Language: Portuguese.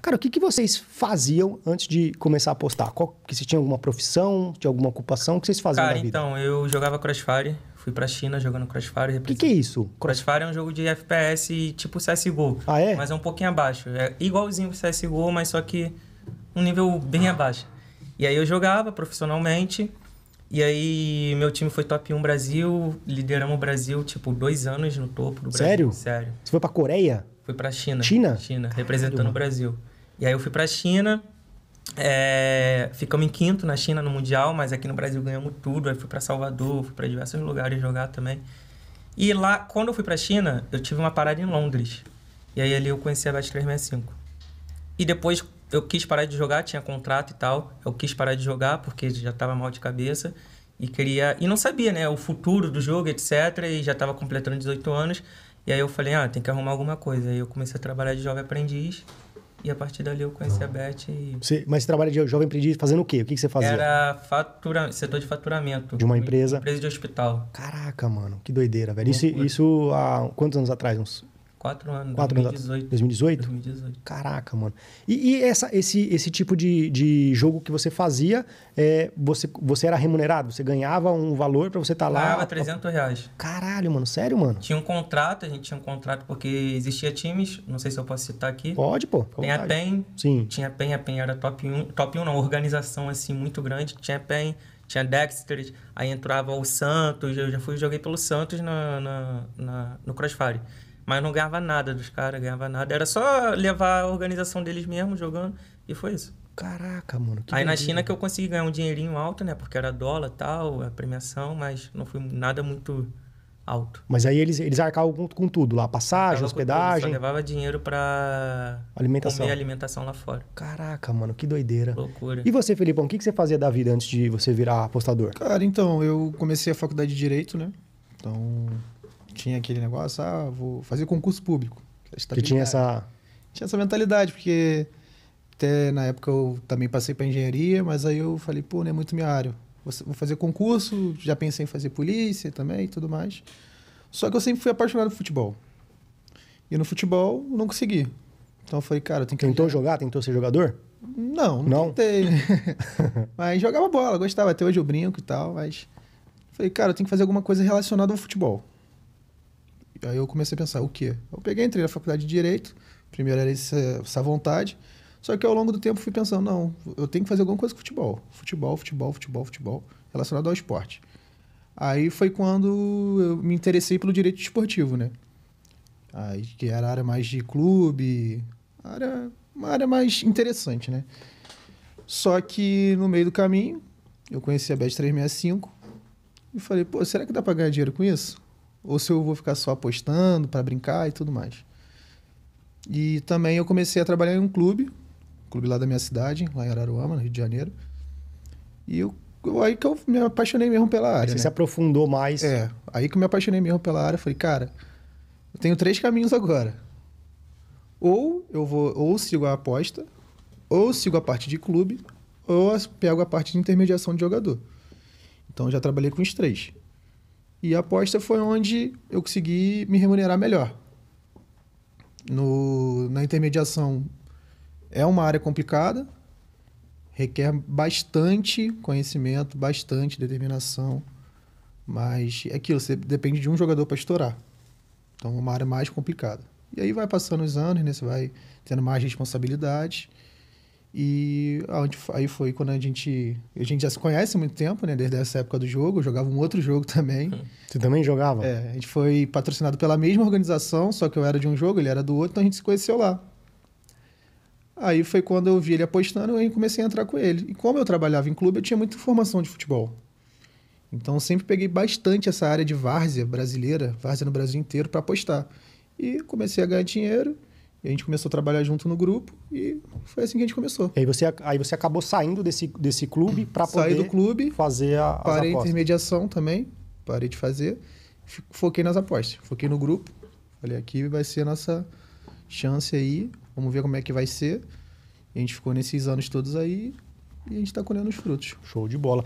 Cara, o que, que vocês faziam antes de começar a apostar? Qual, que se tinha alguma profissão, tinha alguma ocupação? O que vocês faziam Cara, na vida? então, eu jogava Crossfire. Fui pra China jogando Crossfire. O que, que é isso? Crossfire é um jogo de FPS tipo CSGO. Ah, é? Mas é um pouquinho abaixo. É igualzinho o CSGO, mas só que um nível bem ah. abaixo. E aí eu jogava profissionalmente. E aí meu time foi top 1 Brasil. Lideramos o Brasil, tipo, dois anos no topo do Brasil. Sério? Sério. Você foi pra Coreia? Fui pra China. China? China, Caramba. representando o Brasil. E aí eu fui pra China, é, ficamos em quinto na China no Mundial, mas aqui no Brasil ganhamos tudo. Aí fui para Salvador, fui para diversos lugares jogar também. E lá, quando eu fui para China, eu tive uma parada em Londres. E aí ali eu conheci a Bet365. E depois eu quis parar de jogar, tinha contrato e tal. Eu quis parar de jogar porque já estava mal de cabeça e queria e não sabia, né, o futuro do jogo, etc, e já estava completando 18 anos. E aí eu falei, ah, tem que arrumar alguma coisa. Aí eu comecei a trabalhar de jovem aprendiz. E a partir dali eu conheci a Beth e... Você, mas você trabalha de jovem aprendiz fazendo o quê? O que, que você fazia? Era fatura, setor de faturamento. De uma empresa? empresa de hospital. Caraca, mano. Que doideira, velho. Isso, isso há quantos anos atrás? Uns Quatro anos, Quatro 2018. 2018? 2018. Caraca, mano. E, e essa, esse, esse tipo de, de jogo que você fazia, é, você, você era remunerado? Você ganhava um valor para você estar tá lá? Ganhava 300 reais. Caralho, mano. Sério, mano? Tinha um contrato, a gente tinha um contrato porque existia times, não sei se eu posso citar aqui. Pode, pô. Tem a PEN. Sim. Tinha a PEN, a PEN era top 1. Top 1 não, organização assim muito grande. Tinha a PEN, tinha Dexter, aí entrava o Santos. Eu já fui joguei pelo Santos na, na, na no Crossfire. Mas não ganhava nada dos caras, ganhava nada. Era só levar a organização deles mesmo jogando e foi isso. Caraca, mano. Aí na China que eu consegui ganhar um dinheirinho alto, né? Porque era dólar tal, a premiação, mas não foi nada muito alto. Mas aí eles, eles arcavam com, com tudo lá, passagem, hospedagem. só levava dinheiro pra alimentação. comer alimentação lá fora. Caraca, mano, que doideira. Loucura. E você, Felipão, o que, que você fazia da vida antes de você virar apostador? Cara, então, eu comecei a faculdade de Direito, né? Então, tinha aquele negócio, ah, vou fazer concurso público. Que é tinha essa... Tinha essa mentalidade, porque até na época eu também passei para engenharia, mas aí eu falei, pô, não é muito minha área. Vou fazer concurso, já pensei em fazer polícia também e tudo mais. Só que eu sempre fui apaixonado por futebol. E no futebol não consegui. Então eu falei, cara, eu tenho que. Tentou jogar? Tentou ser jogador? Não, não, não? tentei. mas jogava bola, gostava. Até hoje eu brinco e tal, mas. Falei, cara, eu tenho que fazer alguma coisa relacionada ao futebol. Aí eu comecei a pensar, o quê? Eu peguei, entrei na faculdade de Direito, primeiro era essa, essa vontade, só que ao longo do tempo fui pensando, não, eu tenho que fazer alguma coisa com futebol. Futebol, futebol, futebol, futebol, relacionado ao esporte. Aí foi quando eu me interessei pelo direito esportivo, né? Aí, que era a área mais de clube, área, uma área mais interessante, né? Só que no meio do caminho, eu conheci a Bet365 e falei, pô, será que dá pra ganhar dinheiro com isso? ou se eu vou ficar só apostando para brincar e tudo mais. E também eu comecei a trabalhar em um clube, clube lá da minha cidade, lá em Araruama, no Rio de Janeiro. E eu, aí que eu me apaixonei mesmo pela área. Você né? se aprofundou mais. É, aí que eu me apaixonei mesmo pela área. Falei, cara, eu tenho três caminhos agora. Ou eu vou, ou sigo a aposta, ou sigo a parte de clube, ou pego a parte de intermediação de jogador. Então já trabalhei com os três. E a aposta foi onde eu consegui me remunerar melhor. No, na intermediação é uma área complicada, requer bastante conhecimento, bastante determinação, mas é aquilo, você depende de um jogador para estourar. Então é uma área mais complicada. E aí vai passando os anos, né? Você vai tendo mais responsabilidade e aí foi quando a gente. A gente já se conhece há muito tempo, né? Desde essa época do jogo. Eu jogava um outro jogo também. Hum. Você também jogava? É, a gente foi patrocinado pela mesma organização, só que eu era de um jogo, ele era do outro, então a gente se conheceu lá. Aí foi quando eu vi ele apostando e comecei a entrar com ele. E como eu trabalhava em clube, eu tinha muita informação de futebol. Então sempre peguei bastante essa área de várzea brasileira, várzea no Brasil inteiro, para apostar. E comecei a ganhar dinheiro e a gente começou a trabalhar junto no grupo e foi assim que a gente começou. E aí você, aí você acabou saindo desse, desse clube para poder Saí do clube, fazer a, parei as intermediação também, parei de fazer, foquei nas apostas, foquei no grupo. Falei, aqui vai ser a nossa chance aí, vamos ver como é que vai ser. E a gente ficou nesses anos todos aí e a gente está colhendo os frutos. Show de bola.